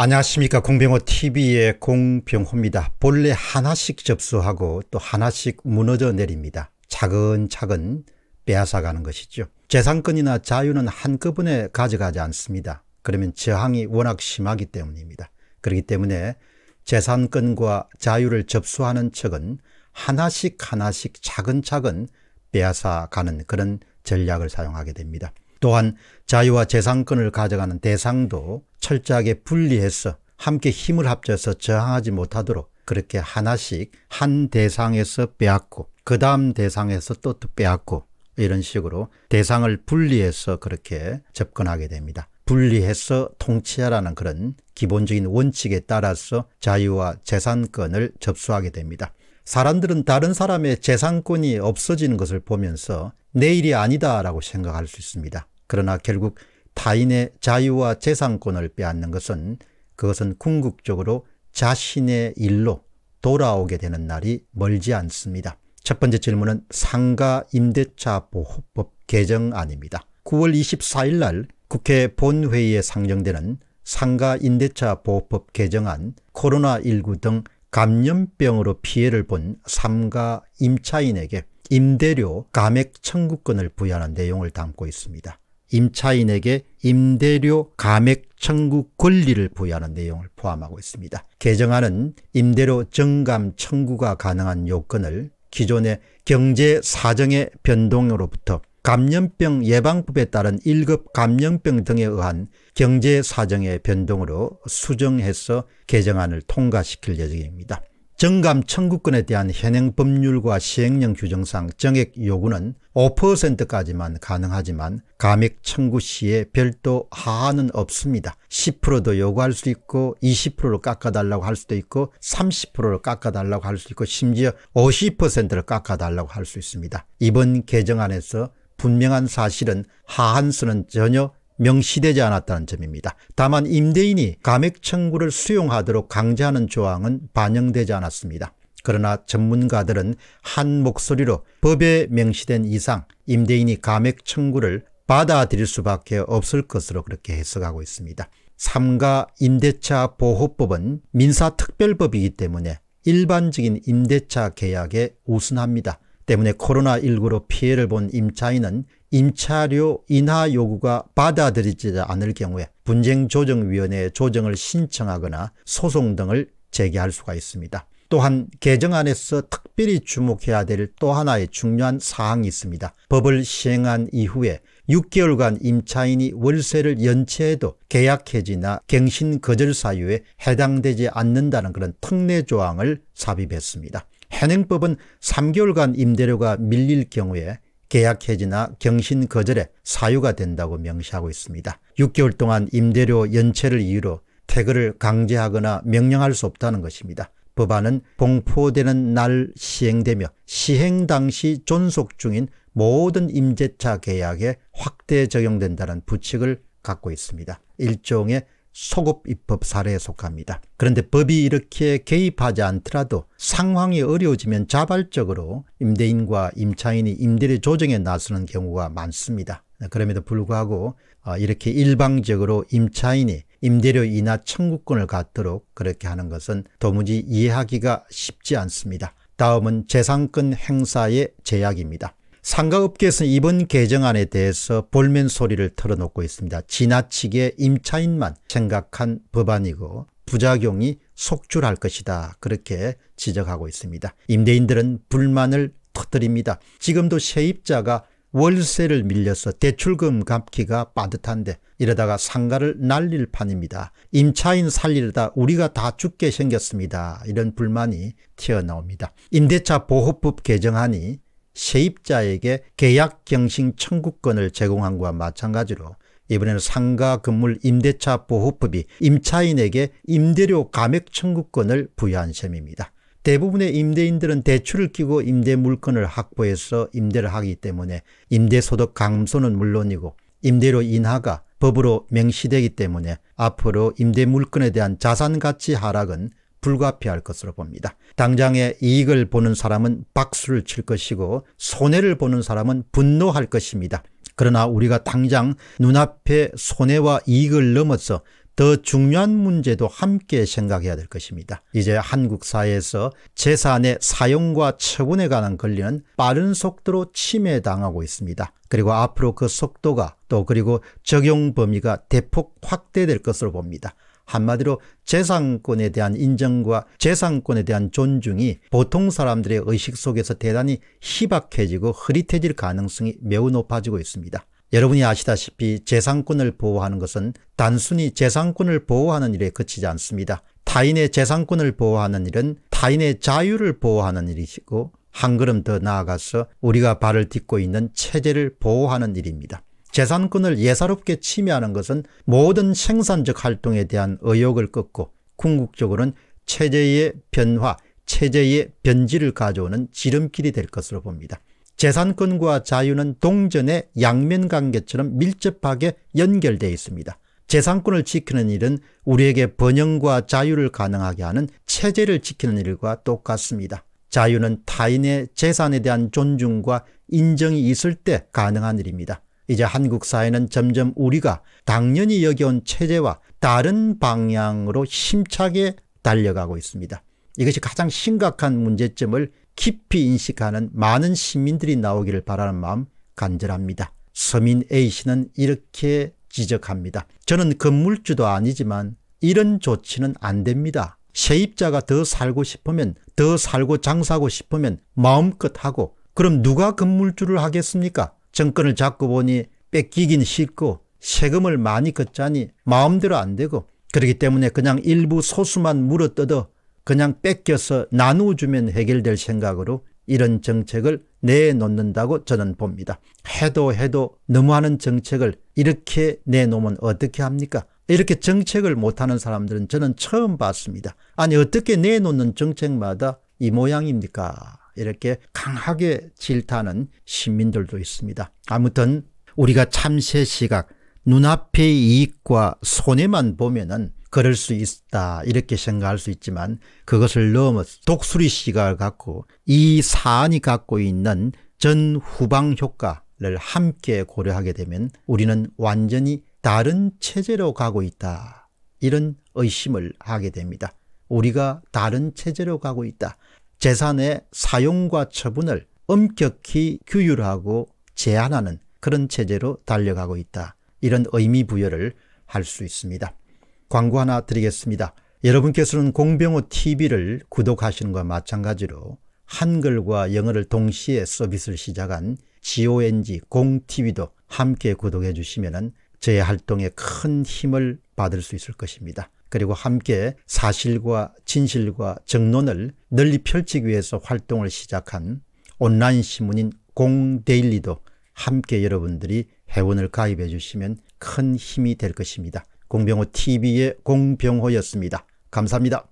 안녕하십니까 공병호 tv의 공병호입니다. 본래 하나씩 접수하고 또 하나씩 무너져 내립니다. 차근차근 빼앗아가는 것이죠. 재산권이나 자유는 한꺼번에 가져가지 않습니다. 그러면 저항이 워낙 심하기 때문입니다. 그렇기 때문에 재산권과 자유를 접수하는 척은 하나씩 하나씩 차근차근 빼앗아가는 그런 전략을 사용하게 됩니다. 또한 자유와 재산권을 가져가는 대상도 철저하게 분리해서 함께 힘을 합쳐서 저항하지 못하도록 그렇게 하나씩 한 대상에서 빼앗고 그 다음 대상에서 또 빼앗고 이런 식으로 대상을 분리해서 그렇게 접근하게 됩니다. 분리해서 통치하라는 그런 기본적인 원칙에 따라서 자유와 재산권을 접수하게 됩니다. 사람들은 다른 사람의 재산권이 없어지는 것을 보면서 내 일이 아니다라고 생각할 수 있습니다. 그러나 결국 타인의 자유와 재산권을 빼앗는 것은 그것은 궁극적으로 자신의 일로 돌아오게 되는 날이 멀지 않습니다. 첫 번째 질문은 상가 임대차 보호법 개정안입니다. 9월 24일 날 국회 본회의에 상정되는 상가 임대차 보호법 개정안, 코로나19 등 감염병으로 피해를 본 삼가 임차인에게 임대료 감액 청구권을 부여하는 내용을 담고 있습니다. 임차인에게 임대료 감액 청구 권리를 부여하는 내용을 포함하고 있습니다. 개정안은 임대료 정감 청구가 가능한 요건을 기존의 경제 사정의 변동으로부터 감염병 예방법에 따른 1급 감염병 등에 의한 경제 사정의 변동으로 수정해서 개정안을 통과시킬 예정입니다. 정감 청구권에 대한 현행 법률과 시행령 규정상 정액 요구는 5%까지만 가능하지만 감액 청구 시에 별도 하한은 없습니다. 10%도 요구할 수 있고 20%를 깎아달라고 할 수도 있고 30%를 깎아달라고 할수 있고 심지어 50%를 깎아달라고 할 수 있습니다. 이번 개정안에서 분명한 사실은 하한수는 전혀 명시되지 않았다는 점입니다. 다만 임대인이 감액 청구를 수용하도록 강제하는 조항은 반영되지 않았습니다. 그러나 전문가들은 한 목소리로 법에 명시된 이상 임대인이 감액 청구를 받아들일 수밖에 없을 것으로 그렇게 해석하고 있습니다. 3가 임대차 보호법은 민사특별법이기 때문에 일반적인 임대차 계약에 우선합니다. 때문에 코로나19로 피해를 본 임차인은 임차료 인하 요구가 받아들이지 않을 경우에 분쟁조정위원회에 조정을 신청하거나 소송 등을 제기할 수가 있습니다. 또한 개정안에서 특별히 주목해야 될 또 하나의 중요한 사항이 있습니다. 법을 시행한 이후에 6개월간 임차인이 월세를 연체해도 계약 해지나 갱신 거절 사유에 해당되지 않는다는 그런 특례 조항을 삽입했습니다. 현행법은 3개월간 임대료가 밀릴 경우에 계약 해지나 경신 거절에 사유가 된다고 명시하고 있습니다. 6개월 동안 임대료 연체를 이유로 퇴거를 강제하거나 명령할 수 없다는 것입니다. 법안은 공포되는 날 시행되며 시행 당시 존속 중인 모든 임대차 계약에 확대 적용된다는 부칙을 갖고 있습니다. 일종의 소급 입법 사례에 속합니다. 그런데 법이 이렇게 개입하지 않더라도 상황이 어려워지면 자발적으로 임대인과 임차인이 임대료 조정에 나서는 경우가 많습니다. 그럼에도 불구하고 어, 이렇게 일방적으로 임차인이 임대료 인하 청구권을 갖도록 그렇게 하는 것은 도무지 이해하기가 쉽지 않습니다. 다음은 재산권 행사의 제약입니다. 상가업계에서 이번 개정안에 대해서 볼멘 소리를 털어놓고 있습니다. 지나치게 임차인만 생각한 법안이고 부작용이 속출할 것이다 그렇게 지적하고 있습니다. 임대인들은 불만을 터뜨립니다. 지금도 세입자가 월세를 밀려서 대출금 갚기가 빠듯한데 이러다가 상가를 날릴 판입니다. 임차인 살리려다 우리가 다 죽게 생겼습니다. 이런 불만이 튀어나옵니다. 임대차 보호법 개정안이 세입자에게 계약갱신 청구권을 제공한 것과 마찬가지로 이번에는 상가 건물 임대차 보호법이 임차인에게 임대료 감액 청구권을 부여한 셈입니다. 대부분의 임대인들은 대출을 끼고 임대 물건을 확보해서 임대를 하기 때문에 임대소득 감소는 물론이고 임대료 인하가 법으로 명시되기 때문에 앞으로 임대 물건에 대한 자산 가치 하락은 불가피할 것으로 봅니다. 당장의 이익을 보는 사람은 박수를 칠 것이고 손해를 보는 사람은 분노할 것입니다. 그러나 우리가 당장 눈앞에 손해와 이익을 넘어서 더 중요한 문제도 함께 생각해야 될 것입니다. 이제 한국 사회에서 재산의 사용과 처분에 관한 권리는 빠른 속도로 침해당하고 있습니다. 그리고 앞으로 그 속도가 또 그리고 적용 범위가 대폭 확대될 것으로 봅니다. 한마디로 재산권에 대한 인정과 재산권에 대한 존중이 보통 사람들의 의식 속에서 대단히 희박해지고 흐릿해질 가능성이 매우 높아지고 있습니다. 여러분이 아시다시피 재산권을 보호하는 것은 단순히 재산권을 보호하는 일에 그치지 않습니다. 타인의 재산권을 보호하는 일은 타인의 자유를 보호하는 일이고 한 걸음 더 나아가서 우리가 발을 딛고 있는 체제를 보호하는 일입니다. 재산권을 예사롭게 침해하는 것은 모든 생산적 활동에 대한 의욕을 꺾고 궁극적으로는 체제의 변화, 체제의 변질을 가져오는 지름길이 될 것으로 봅니다. 재산권과 자유는 동전의 양면관계처럼 밀접하게 연결되어 있습니다. 재산권을 지키는 일은 우리에게 번영과 자유를 가능하게 하는 체제를 지키는 일과 똑같습니다. 자유는 타인의 재산에 대한 존중과 인정이 있을 때 가능한 일입니다. 이제 한국 사회는 점점 우리가 당연히 여겨온 체제와 다른 방향으로 힘차게 달려가고 있습니다. 이것이 가장 심각한 문제점을 깊이 인식하는 많은 시민들이 나오기를 바라는 마음 간절합니다. 서민 A씨는 이렇게 지적합니다. 저는 건물주도 아니지만 이런 조치는 안 됩니다. 세입자가 더 살고 싶으면 더 살고 장사하고 싶으면 마음껏 하고 그럼 누가 건물주를 하겠습니까? 정권을 잡고 보니 뺏기긴 쉽고 세금을 많이 걷자니 마음대로 안 되고 그렇기 때문에 그냥 일부 소수만 물어뜯어 그냥 뺏겨서 나누어주면 해결될 생각으로 이런 정책을 내놓는다고 저는 봅니다. 해도 해도 너무하는 정책을 이렇게 내놓으면 어떻게 합니까? 이렇게 정책을 못하는 사람들은 저는 처음 봤습니다. 아니 어떻게 내놓는 정책마다 이 모양입니까? 이렇게 강하게 질타하는 시민들도 있습니다. 아무튼 우리가 참새 시각 눈앞의 이익과 손해만 보면은 그럴 수 있다 이렇게 생각할 수 있지만 그것을 넘어 독수리 시각을 갖고 이 사안이 갖고 있는 전후방 효과를 함께 고려하게 되면 우리는 완전히 다른 체제로 가고 있다 이런 의심을 하게 됩니다. 우리가 다른 체제로 가고 있다. 재산의 사용과 처분을 엄격히 규율하고 제한하는 그런 체제로 달려가고 있다. 이런 의미 부여를 할 수 있습니다. 광고 하나 드리겠습니다. 여러분께서는 공병호 TV를 구독하시는 것과 마찬가지로 한글과 영어를 동시에 서비스를 시작한 GONG 공TV도 함께 구독해 주시면 저의 활동에 큰 힘을 받을 수 있을 것입니다. 그리고 함께 사실과 진실과 정론을 널리 펼치기 위해서 활동을 시작한 온라인 신문인 공데일리도 함께 여러분들이 회원을 가입해 주시면 큰 힘이 될 것입니다. 공병호 TV의 공병호였습니다. 감사합니다.